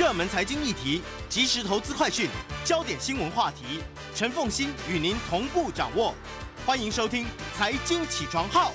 热门财经议题，及时投资快讯，焦点新闻话题，陈凤新与您同步掌握。欢迎收听《财经起床号》。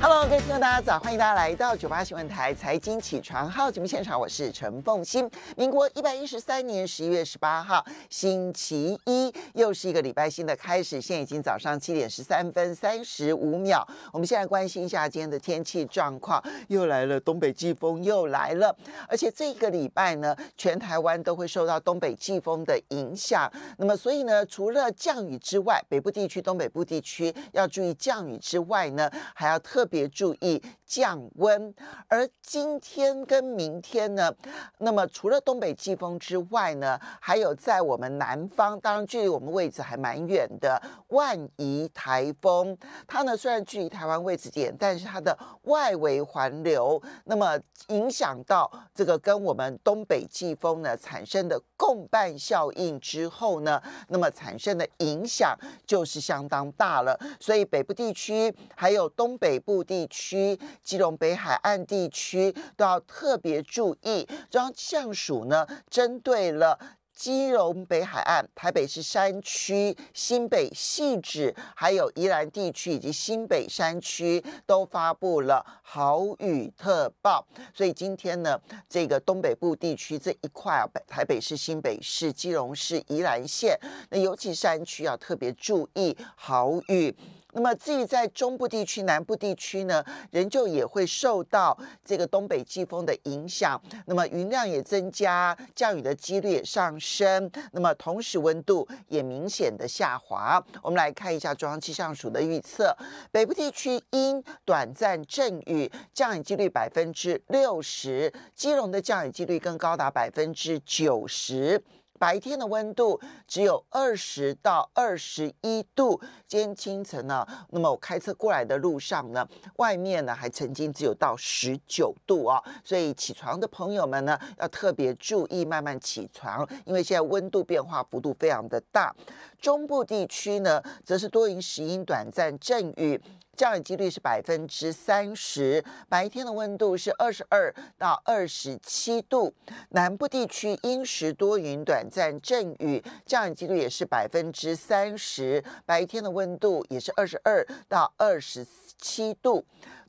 Hello，各位听众，大家早，欢迎大家来到九八新闻台财经起床号节目现场，我是陈凤欣。民国一百一十三年十一月十八号，星期一，又是一个礼拜新的开始。现在已经早上七点十三分三十五秒。我们现在关心一下今天的天气状况，又来了东北季风，又来了，而且这个礼拜呢，全台湾都会受到东北季风的影响。那么，所以呢，除了降雨之外，北部地区、东北部地区要注意降雨之外呢，还要特。别注意。降温，而今天跟明天呢，那么除了东北季风之外呢，还有在我们南方，当然距离我们位置还蛮远的万宜台风，它呢虽然距离台湾位置点，但是它的外围环流，那么影响到这个跟我们东北季风呢产生的共伴效应之后呢，那么产生的影响就是相当大了。所以北部地区还有东北部地区。基隆北海岸地区都要特别注意，中央气象署呢，针对了基隆北海岸、台北市山区、新北汐止，还有宜兰地区以及新北山区，都发布了豪雨特报。所以今天呢，这个东北部地区这一块啊，台北市、新北市、基隆市、宜兰县，那尤其山区要特别注意豪雨。那么至于在中部地区、南部地区呢，仍旧也会受到这个东北季风的影响，那么云量也增加，降雨的几率也上升。那么同时温度也明显的下滑。我们来看一下中央气象署的预测：北部地区阴，短暂阵雨，降雨几率百分之六十；基隆的降雨几率更高达百分之九十。白天的温度只有二十到二十一度，今天清晨呢，那么我开车过来的路上呢，外面呢还曾经只有到十九度哦，所以起床的朋友们呢，要特别注意慢慢起床，因为现在温度变化幅度非常的大。中部地区呢，则是多云时阴，短暂阵雨，降雨几率是百分之三十，白天的温度是二十二到二十七度。南部地区阴时多云，短暂阵雨，降雨几率也是百分之三十，白天的温度也是二十二到二十七度。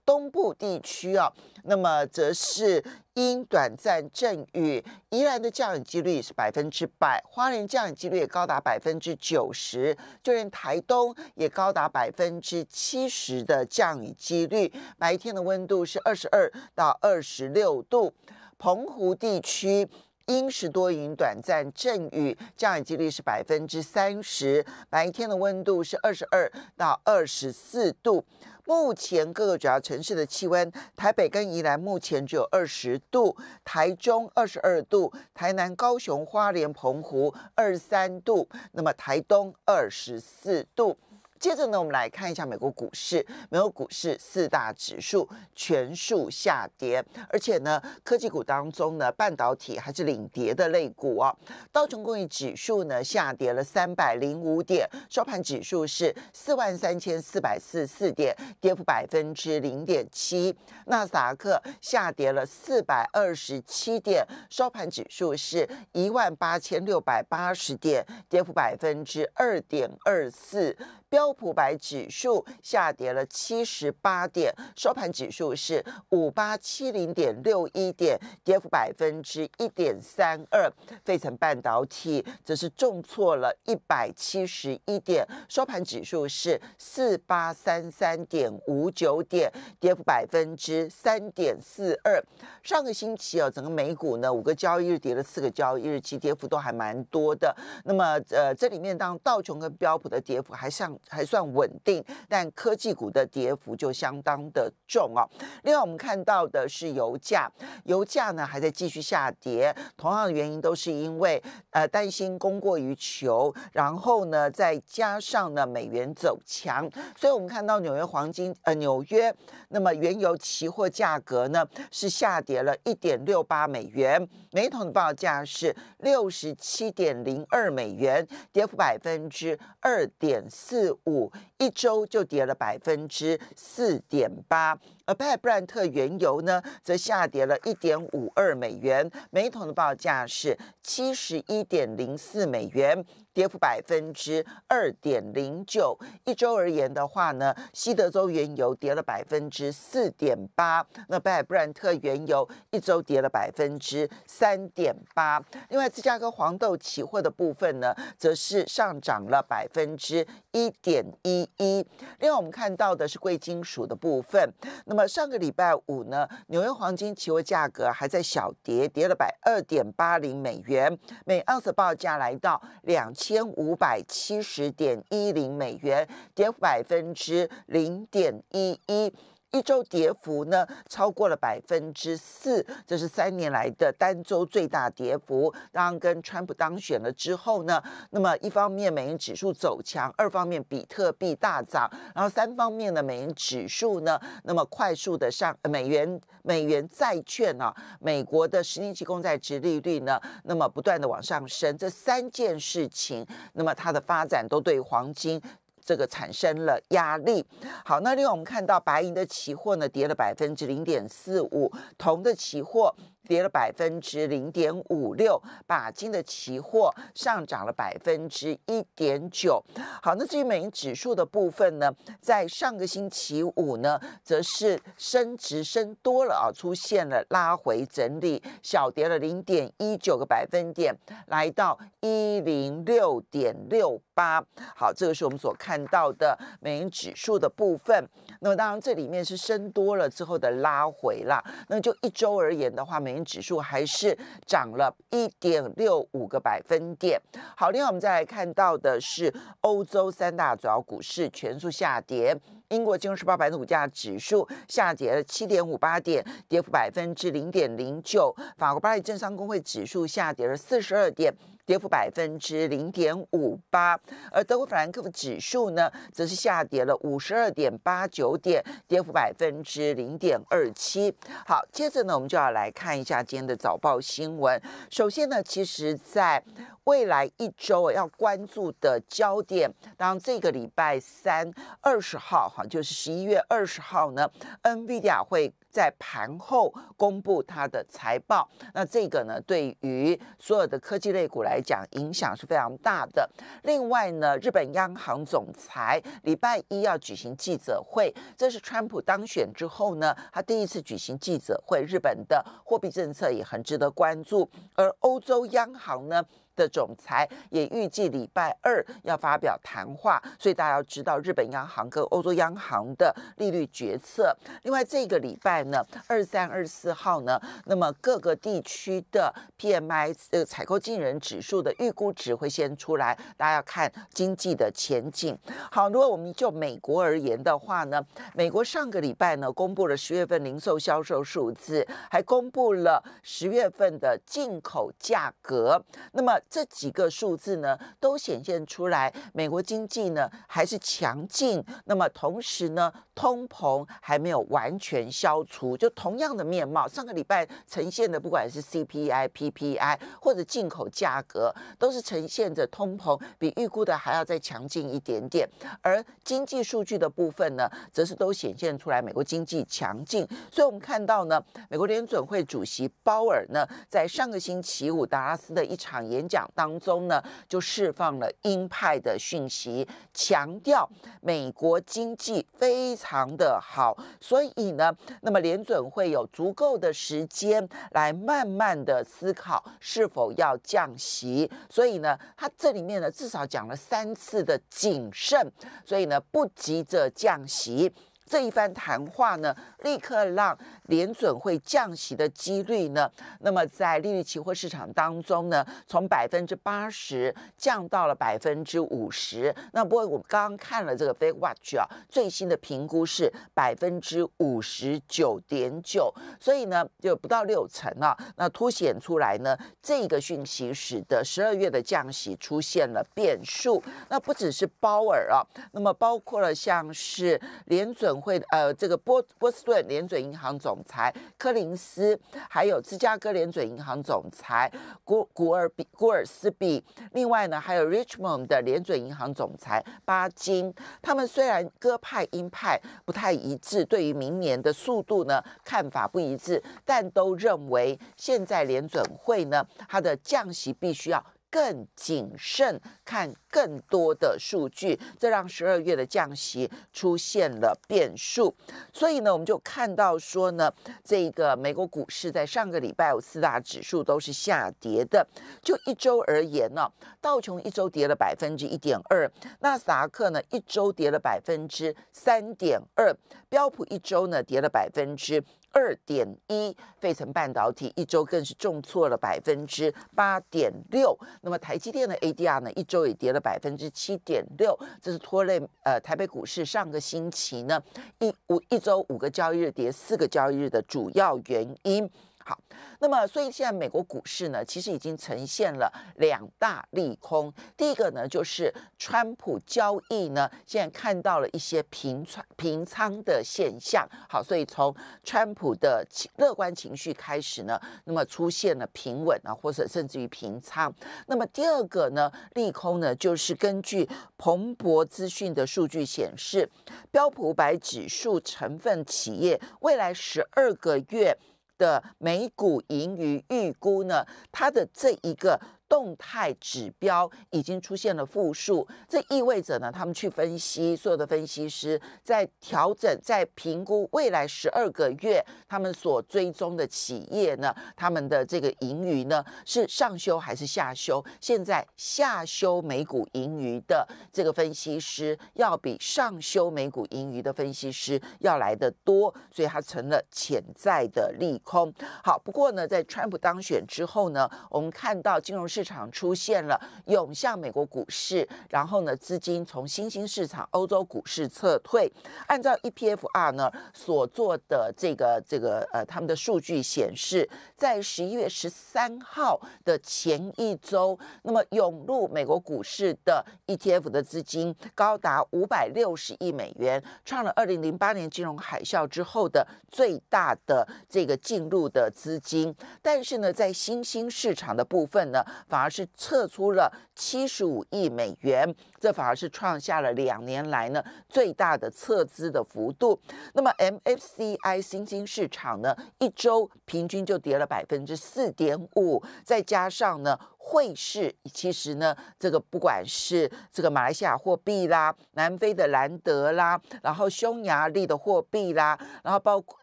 东部地区啊，那么则是因短暂阵雨，宜兰的降雨几率是百分之百，花莲降雨几率高达百分之九十，就连台东也高达百分之七十的降雨几率。白天的温度是二十二到二十六度，澎湖地区。阴时多云，短暂阵雨，降雨几率是百分之三十。白天的温度是二十二到二十四度。目前各个主要城市的气温，台北跟宜兰目前只有二十度，台中二十二度，台南、高雄、花莲、澎湖二三度，那么台东二十四度。接着呢，我们来看一下美国股市。美国股市四大指数全数下跌，而且呢，科技股当中呢，半导体还是领跌的类股啊。道琼工业指数呢下跌了三百零五点，收盘指数是四万三千四百四十四点，跌幅百分之零点七。纳斯达克下跌了四百二十七点，收盘指数是一万八千六百八十点，跌幅百分之二点二四。标普百指数下跌了七十八点，收盘指数是五八七零点六一点，跌幅百分之一点三二。费城半导体则是重挫了一百七十一点，收盘指数是四八三三点五九点，跌幅百分之三点四二。上个星期哦，整个美股呢五个交易日跌了，四个交易日期跌幅都还蛮多的。那么呃，这里面当道琼跟标普的跌幅还像。还算稳定，但科技股的跌幅就相当的重啊。另外，我们看到的是油价，油价呢还在继续下跌，同样的原因都是因为呃担心供过于求，然后呢再加上呢美元走强，所以我们看到纽约黄金呃纽约那么原油期货价格呢是下跌了一点六八美元，每桶的报价是六十七点零二美元，跌幅百分之二点四。五一周就跌了百分之四点八。拜尔布兰特原油呢，则下跌了一点五二美元，每桶的报价是七十一点零四美元，跌幅百分之二点零九。一周而言的话呢，西德州原油跌了百分之四点八，那拜尔布兰特原油一周跌了百分之三点八。另外，芝加哥黄豆期货的部分呢，则是上涨了百分之一点一一。另外，我们看到的是贵金属的部分，那么。上个礼拜五呢，纽约黄金期货价格还在小跌，跌了百二点八零美元每盎司，报价来到两千五百七十点一零美元，跌百分之零点一一。一周跌幅呢超过了百分之四，这是三年来的单周最大跌幅。当跟川普当选了之后呢，那么一方面美元指数走强，二方面比特币大涨，然后三方面呢，美元指数呢，那么快速的上，美元美元债券呢，美国的十年期公债值利率呢，那么不断的往上升，这三件事情，那么它的发展都对黄金。这个产生了压力。好，那另外我们看到白银的期货呢跌了百分之零点四五，铜的期货。跌了百分之零点五六，把金的期货上涨了百分之一点九。好，那至于美元指数的部分呢，在上个星期五呢，则是升值升多了啊，出现了拉回整理，小跌了零点一九个百分点，来到一零六点六八。好，这个是我们所看到的美元指数的部分。那么当然，这里面是升多了之后的拉回啦。那就一周而言的话，美指数还是涨了一点六五个百分点。好，另外我们再来看到的是欧洲三大主要股市全数下跌。英国金融时报百分股价指数下跌了七点五八点，跌幅百分之零点零九。法国巴黎政商工会指数下跌了四十二点。跌幅百分之零点五八，而德国法兰克福指数呢，则是下跌了五十二点八九点，跌幅百分之零点二七。好，接着呢，我们就要来看一下今天的早报新闻。首先呢，其实在未来一周要关注的焦点，当这个礼拜三二十号，哈，就是十一月二十号呢，NVIDIA 会。在盘后公布它的财报，那这个呢，对于所有的科技类股来讲，影响是非常大的。另外呢，日本央行总裁礼拜一要举行记者会，这是川普当选之后呢，他第一次举行记者会，日本的货币政策也很值得关注。而欧洲央行呢？的总裁也预计礼拜二要发表谈话，所以大家要知道日本央行跟欧洲央行的利率决策。另外，这个礼拜呢，二三二四号呢，那么各个地区的 PMI 呃采购进人指数的预估值会先出来，大家要看经济的前景。好，如果我们就美国而言的话呢，美国上个礼拜呢公布了十月份零售销售数字，还公布了十月份的进口价格，那么。这几个数字呢，都显现出来，美国经济呢还是强劲。那么同时呢。通膨还没有完全消除，就同样的面貌。上个礼拜呈现的，不管是 CPI、PPI 或者进口价格，都是呈现着通膨比预估的还要再强劲一点点。而经济数据的部分呢，则是都显现出来美国经济强劲。所以，我们看到呢，美国联准会主席鲍尔呢，在上个星期五达拉斯的一场演讲当中呢，就释放了鹰派的讯息，强调美国经济非常。常的好，所以呢，那么联准会有足够的时间来慢慢的思考是否要降息。所以呢，它这里面呢至少讲了三次的谨慎，所以呢不急着降息。这一番谈话呢，立刻让联准会降息的几率呢，那么在利率期货市场当中呢，从百分之八十降到了百分之五十。那不过我刚刚看了这个 f i g Watch 啊，最新的评估是百分之五十九点九，所以呢就不到六成啊。那凸显出来呢，这个讯息使得十二月的降息出现了变数。那不只是鲍尔啊，那么包括了像是联准。会呃，这个波波士顿联准银行总裁柯林斯，还有芝加哥联准银行总裁古古尔比古尔斯比，另外呢，还有 Richmond 的联准银行总裁巴金，他们虽然各派鹰派不太一致，对于明年的速度呢看法不一致，但都认为现在联准会呢，它的降息必须要。更谨慎看更多的数据，这让十二月的降息出现了变数。所以呢，我们就看到说呢，这个美国股市在上个礼拜有四大指数都是下跌的。就一周而言呢，道琼一周跌了百分之一点二，那斯达克呢一周跌了百分之三点二，标普一周呢跌了百分之。二点一，费城半导体一周更是重挫了百分之八点六。那么台积电的 ADR 呢，一周也跌了百分之七点六，这是拖累呃台北股市上个星期呢一五一周五个交易日跌四个交易日的主要原因。好，那么所以现在美国股市呢，其实已经呈现了两大利空。第一个呢，就是川普交易呢，现在看到了一些平仓平仓的现象。好，所以从川普的乐观情绪开始呢，那么出现了平稳啊，或者甚至于平仓。那么第二个呢，利空呢，就是根据彭博资讯的数据显示，标普百指数成分企业未来十二个月。的每股盈余预估呢？它的这一个。动态指标已经出现了负数，这意味着呢，他们去分析所有的分析师在调整，在评估未来十二个月他们所追踪的企业呢，他们的这个盈余呢是上修还是下修。现在下修每股盈余的这个分析师要比上修每股盈余的分析师要来的多，所以它成了潜在的利空。好，不过呢，在川普当选之后呢，我们看到金融市市场出现了涌向美国股市，然后呢，资金从新兴市场、欧洲股市撤退。按照 EPFR 呢所做的这个这个呃，他们的数据显示，在十一月十三号的前一周，那么涌入美国股市的 ETF 的资金高达五百六十亿美元，创了二零零八年金融海啸之后的最大的这个进入的资金。但是呢，在新兴市场的部分呢？反而是撤出了七十五亿美元，这反而是创下了两年来呢最大的撤资的幅度。那么 MSCI 新兴市场呢，一周平均就跌了百分之四点五，再加上呢。汇市其实呢，这个不管是这个马来西亚货币啦，南非的兰德啦，然后匈牙利的货币啦，然后包括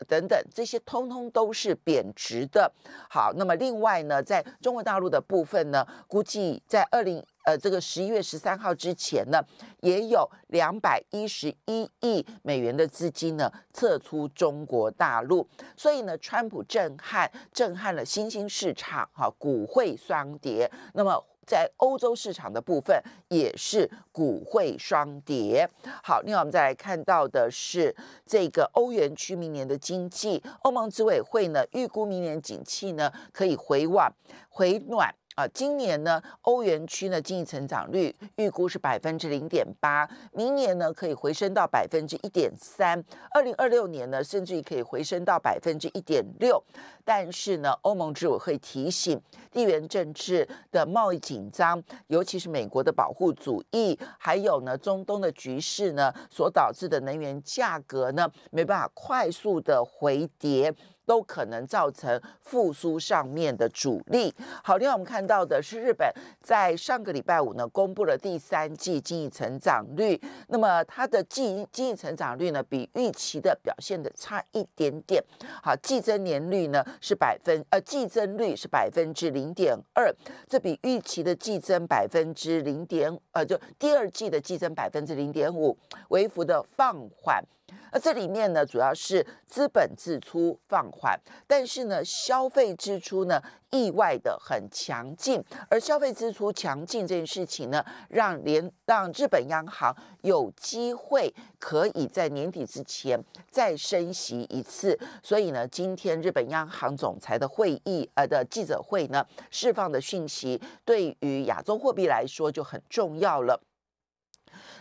等等这些，通通都是贬值的。好，那么另外呢，在中国大陆的部分呢，估计在二零。呃，这个十一月十三号之前呢，也有两百一十一亿美元的资金呢撤出中国大陆，所以呢，川普震撼震撼了新兴市场，哈，股汇双跌。那么在欧洲市场的部分也是股汇双跌。好，另外我们再来看到的是这个欧元区明年的经济，欧盟执委会呢预估明年景气呢可以回往回暖。啊，今年呢，欧元区呢经济成长率预估是百分之零点八，明年呢可以回升到百分之一点三，二零二六年呢甚至于可以回升到百分之一点六。但是呢，欧盟执委会提醒，地缘政治的贸易紧张，尤其是美国的保护主义，还有呢中东的局势呢所导致的能源价格呢没办法快速的回跌。都可能造成复苏上面的阻力。好，另外我们看到的是，日本在上个礼拜五呢，公布了第三季经济成长率。那么它的经经济成长率呢，比预期的表现的差一点点。好，季增年率呢是百分呃季增率是百分之零点二，这比预期的季增百分之零点呃就第二季的季增百分之零点五微幅的放缓。那这里面呢，主要是资本支出放缓，但是呢，消费支出呢意外的很强劲，而消费支出强劲这件事情呢，让联让日本央行有机会可以在年底之前再升息一次。所以呢，今天日本央行总裁的会议呃的记者会呢，释放的讯息对于亚洲货币来说就很重要了。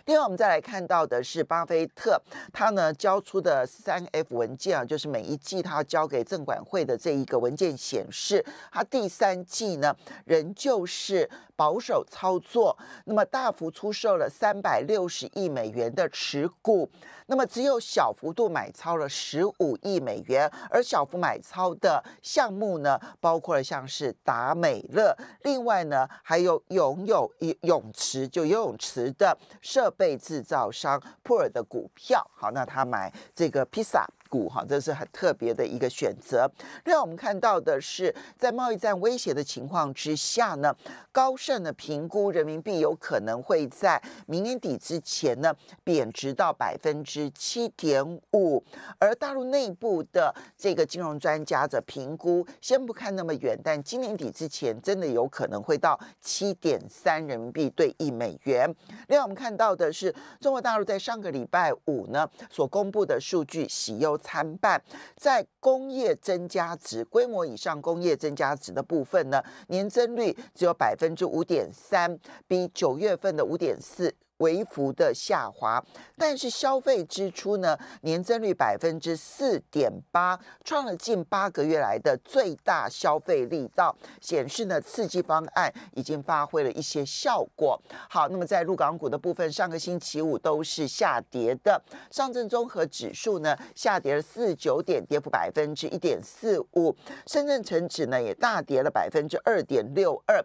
另外，我们再来看到的是巴菲特，他呢交出的三 F 文件啊，就是每一季他要交给证管会的这一个文件显示，他第三季呢仍旧是保守操作，那么大幅出售了三百六十亿美元的持股，那么只有小幅度买超了十五亿美元，而小幅买超的项目呢，包括了像是达美乐，另外呢还有拥有泳池就游泳池的设。被制造商普尔的股票，好，那他买这个披萨股哈，这是很特别的一个选择。另外，我们看到的是，在贸易战威胁的情况之下呢，高盛的评估人民币有可能会在明年底之前呢贬值到百分之七点五，而大陆内部的这个金融专家的评估，先不看那么远，但今年底之前真的有可能会到七点三人民币兑一美元。另外，我们看到的。的是中国大陆在上个礼拜五呢所公布的数据喜忧参半，在工业增加值规模以上工业增加值的部分呢，年增率只有百分之五点三，比九月份的五点四。微幅的下滑，但是消费支出呢，年增率百分之四点八，创了近八个月来的最大消费力道，显示呢，刺激方案已经发挥了一些效果。好，那么在入港股的部分，上个星期五都是下跌的，上证综合指数呢，下跌了四九点，跌幅百分之一点四五，深圳成指呢，也大跌了百分之二点六二，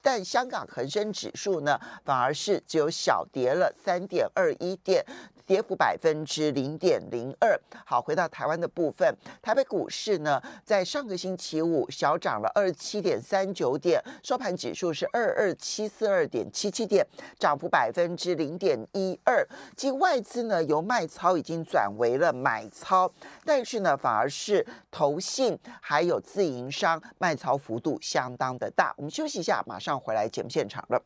但香港恒生指数呢，反而是只有。小跌了三点二一点，跌幅百分之零点零二。好，回到台湾的部分，台北股市呢，在上个星期五小涨了二十七点三九点，收盘指数是二二七四二点七七点，涨幅百分之零点一二。即外资呢由卖超已经转为了买超，但是呢反而是投信还有自营商卖超幅度相当的大。我们休息一下，马上回来节目现场了。